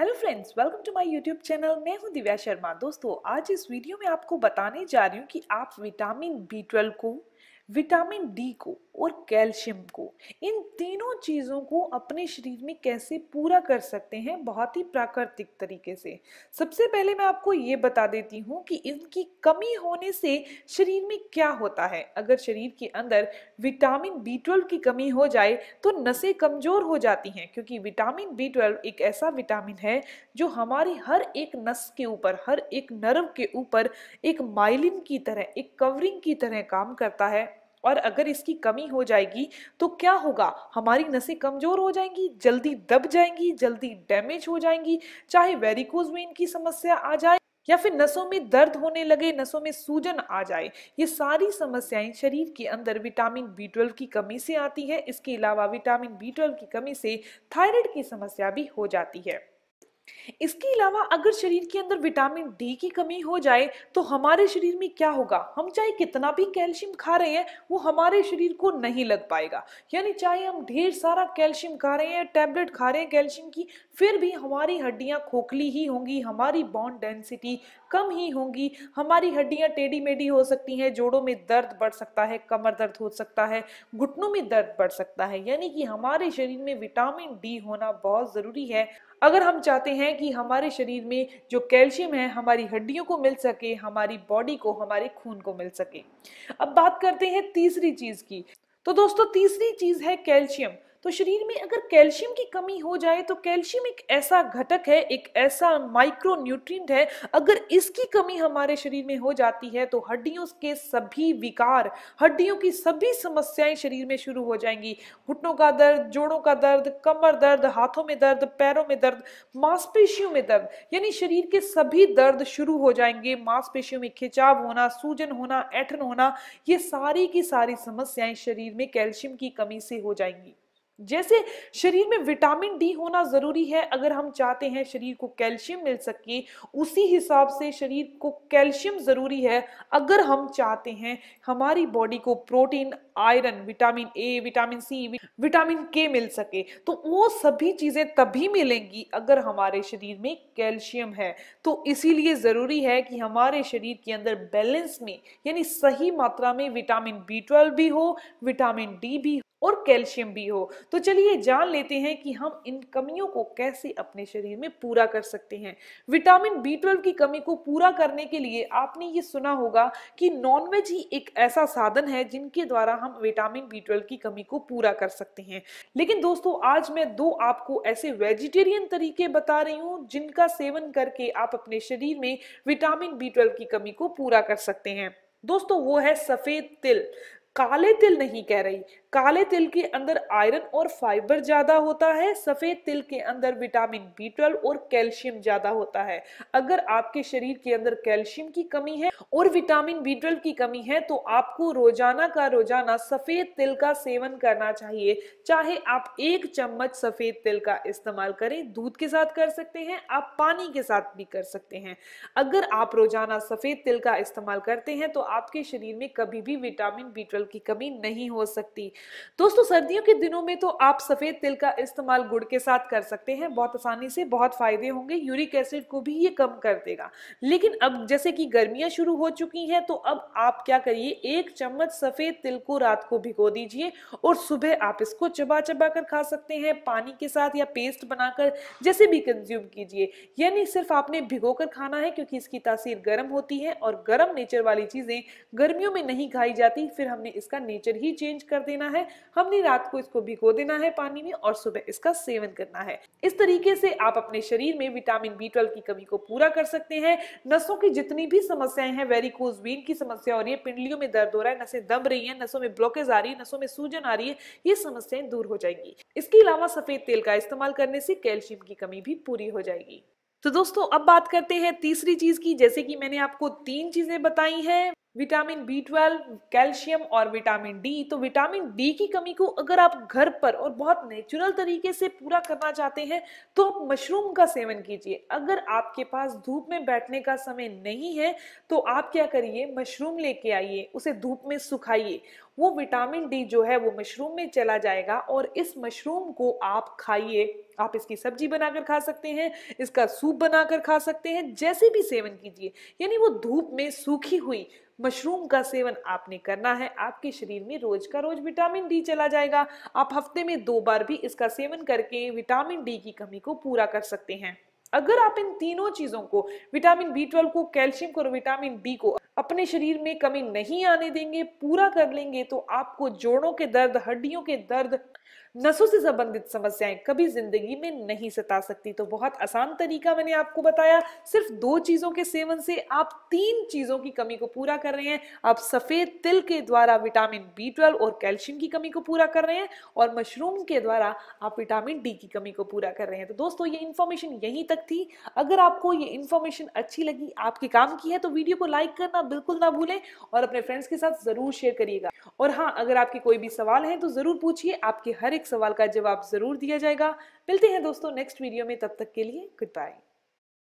hello friends welcome to my YouTube channel मैं हूं दिव्या शर्मा दोस्तों आज इस वीडियो में आपको बताने जा रही हूं कि आप विटामिन बी ट्वेल्व को विटामिन डी को और कैल्शियम को इन तीनों चीज़ों को अपने शरीर में कैसे पूरा कर सकते हैं बहुत ही प्राकृतिक तरीके से सबसे पहले मैं आपको ये बता देती हूँ कि इनकी कमी होने से शरीर में क्या होता है अगर शरीर के अंदर विटामिन बी ट्वेल्व की कमी हो जाए तो नसें कमज़ोर हो जाती हैं क्योंकि विटामिन बी ट्वेल्व एक ऐसा विटामिन है जो हमारी हर एक नस के ऊपर हर एक नर्व के ऊपर एक माइलिन की तरह एक कवरिंग की तरह काम करता है और अगर इसकी कमी हो जाएगी तो क्या होगा हमारी नसें कमज़ोर हो जाएंगी जल्दी दब जाएंगी जल्दी डैमेज हो जाएंगी चाहे वेरिकोज में इनकी समस्या आ जाए या फिर नसों में दर्द होने लगे नसों में सूजन आ जाए ये सारी समस्याएं शरीर के अंदर विटामिन बी ट्वेल्व की कमी से आती है इसके अलावा विटामिन बी ट्वेल्व की कमी से थायराइड की समस्या भी हो जाती है इसके अलावा अगर शरीर के अंदर विटामिन डी की कमी हो जाए तो हमारे शरीर में क्या होगा हम चाहे कितना भी कैल्शियम खा रहे हैं वो हमारे शरीर को नहीं लग पाएगा यानी चाहे हम ढेर सारा कैल्शियम खा रहे हैं टैबलेट खा रहे हैं कैल्शियम की फिर भी हमारी हड्डियाँ खोखली ही होंगी हमारी बॉन्ड डेंसिटी कम ही होंगी हमारी हड्डियां टेढ़ी मेढ़ी हो सकती हैं जोड़ों में दर्द बढ़ सकता है कमर दर्द हो सकता है घुटनों में दर्द बढ़ सकता है यानी कि हमारे शरीर में विटामिन डी होना बहुत ज़रूरी है अगर हम चाहते हैं कि हमारे शरीर में जो कैल्शियम है हमारी हड्डियों को मिल सके हमारी बॉडी को हमारे खून को मिल सके अब बात करते हैं तीसरी चीज़ की तो दोस्तों तीसरी चीज़ है कैल्शियम तो शरीर में अगर कैल्शियम की कमी हो जाए तो कैल्शियम एक ऐसा घटक है एक ऐसा माइक्रो न्यूट्रिएंट है अगर इसकी कमी हमारे शरीर में हो जाती है तो हड्डियों के सभी विकार हड्डियों की सभी समस्याएं शरीर में शुरू हो जाएंगी घुटनों का दर्द जोड़ों का दर्द कमर दर्द हाथों में दर्द पैरों में दर्द मांसपेशियों में दर्द यानी शरीर के सभी दर्द शुरू हो जाएंगे मांसपेशियों में खिंचाव होना सूजन होना ऐठन होना ये सारी की सारी समस्याएं शरीर में कैल्शियम की कमी से हो जाएंगी जैसे शरीर में विटामिन डी होना ज़रूरी है अगर हम चाहते हैं शरीर को कैल्शियम मिल सके उसी हिसाब से शरीर को कैल्शियम ज़रूरी है अगर हम चाहते हैं हमारी बॉडी को protein iron vitamin A vitamin C vitamin K मिल सके तो वो सभी चीज़ें तभी मिलेंगी अगर हमारे शरीर में कैल्शियम है तो इसीलिए ज़रूरी है कि हमारे शरीर के अंदर बैलेंस में यानी सही मात्रा में विटामिन बी ट्वेल्व भी हो विटामिन डी भी हो और कैल्शियम भी हो तो चलिए जान लेते हैं कि हम इन कमियों को कैसे अपने शरीर में पूरा कर सकते हैं विटामिन बी ट्वेल्व की कमी को पूरा करने के लिए आपने ये सुना होगा कि नॉनवेज ही एक ऐसा साधन है जिनके द्वारा हम हम विटामिन बी ट्वेल्व की कमी को पूरा कर सकते हैं लेकिन दोस्तों आज मैं दो आपको ऐसे वेजिटेरियन तरीके बता रही हूँ जिनका सेवन करके आप अपने शरीर में विटामिन बी ट्वेल्व की कमी को पूरा कर सकते हैं दोस्तों वो है सफ़ेद तिल काले तिल नहीं कह रही काले तिल के अंदर आयरन और फाइबर ज्यादा होता है सफेद तिल के अंदर विटामिन बी ट्वेल्व और कैल्शियम ज्यादा होता है अगर आपके शरीर के अंदर कैल्शियम की कमी है और विटामिन बी ट्वेल्व की कमी है तो आपको रोजाना का रोजाना सफेद तिल का सेवन करना चाहिए चाहे आप एक चम्मच सफेद तिल का इस्तेमाल करें दूध के साथ कर सकते हैं आप पानी के साथ भी कर सकते हैं अगर आप रोजाना सफेद तिल का इस्तेमाल करते हैं तो आपके शरीर में कभी भी विटामिन बी की कमी नहीं हो सकती दोस्तों सर्दियों के दिनों में तो आप सफ़ेद तिल का इस्तेमाल गुड़ के साथ कर सकते हैं बहुत आसानी से बहुत फ़ायदे होंगे यूरिक एसिड को भी ये कम कर देगा लेकिन अब जैसे कि गर्मियां शुरू हो चुकी हैं तो अब आप क्या करिए एक चम्मच सफ़ेद तिल को रात को भिगो दीजिए और सुबह आप इसको चबा चबा कर खा सकते हैं पानी के साथ या पेस्ट बनाकर जैसे भी कंज्यूम कीजिए यानी सिर्फ आपने भिगो कर खाना है क्योंकि इसकी तासीर गर्म होती है और गर्म नेचर वाली चीज़ें गर्मियों में नहीं खाई जाती फिर हमने इसका नेचर ही चेंज कर देना है हमने रात को इसको भिगो देना है पानी में और सुबह इसका सेवन करना है इस तरीके से आप अपने शरीर में विटामिन बी ट्वेल्व की कमी को पूरा कर सकते हैं नसों की जितनी भी समस्याएं हैं वेरिकोज वीन की समस्या हो रही है पिंडलियों में दर्द हो रहा है नसें दब रही हैं नसों में ब्लॉकेज आ रही है नसों में सूजन आ रही है ये समस्याएं दूर हो जाएंगी इसके अलावा सफेद तेल का इस्तेमाल करने से कैल्शियम की कमी भी पूरी हो जाएगी तो दोस्तों अब बात करते हैं तीसरी चीज की जैसे कि मैंने आपको तीन चीजें बताई हैं विटामिन बी ट्वेल्व कैल्शियम और विटामिन डी तो विटामिन डी की कमी को अगर आप घर पर और बहुत नेचुरल तरीके से पूरा करना चाहते हैं तो आप मशरूम का सेवन कीजिए अगर आपके पास धूप में बैठने का समय नहीं है तो आप क्या करिए मशरूम लेके आइए उसे धूप में सुखाइए वो विटामिन डी जो है वो मशरूम में चला जाएगा और इस मशरूम को आप खाइए आप इसकी सब्जी बनाकर खा सकते हैं इसका सूप बनाकर खा सकते हैं जैसे भी सेवन कीजिए यानी वो धूप में सूखी हुई मशरूम का सेवन आपने करना है आपके शरीर में रोज का रोज विटामिन डी चला जाएगा आप हफ्ते में दो बार भी इसका सेवन करके विटामिन डी की कमी को पूरा कर सकते हैं अगर आप इन तीनों चीजों को विटामिन बी ट्वेल्व को कैल्शियम को और विटामिन डी को अपने शरीर में कमी नहीं आने देंगे पूरा कर लेंगे तो आपको जोड़ों के दर्द हड्डियों के दर्द नसों से संबंधित समस्याएं कभी जिंदगी में नहीं सता सकती तो बहुत आसान तरीका मैंने आपको बताया सिर्फ दो चीजों के सेवन से आप तीन चीजों की कमी को पूरा कर रहे हैं आप सफेद तिल के द्वारा विटामिन बी ट्वेल्व और कैल्शियम की कमी को पूरा कर रहे हैं और मशरूम के द्वारा आप विटामिन डी की कमी को पूरा कर रहे हैं तो दोस्तों ये इन्फॉर्मेशन यहीं तक थी अगर आपको ये इन्फॉर्मेशन अच्छी लगी आपके काम की है तो वीडियो को लाइक करना बिल्कुल ना भूलें और अपने फ्रेंड्स के साथ जरूर शेयर करिएगा और हाँ अगर आपके कोई भी सवाल है तो जरूर पूछिए आपके हर एक सवाल का जवाब जरूर दिया जाएगा मिलते हैं दोस्तों नेक्स्ट वीडियो में तब तक के लिए गुड बाय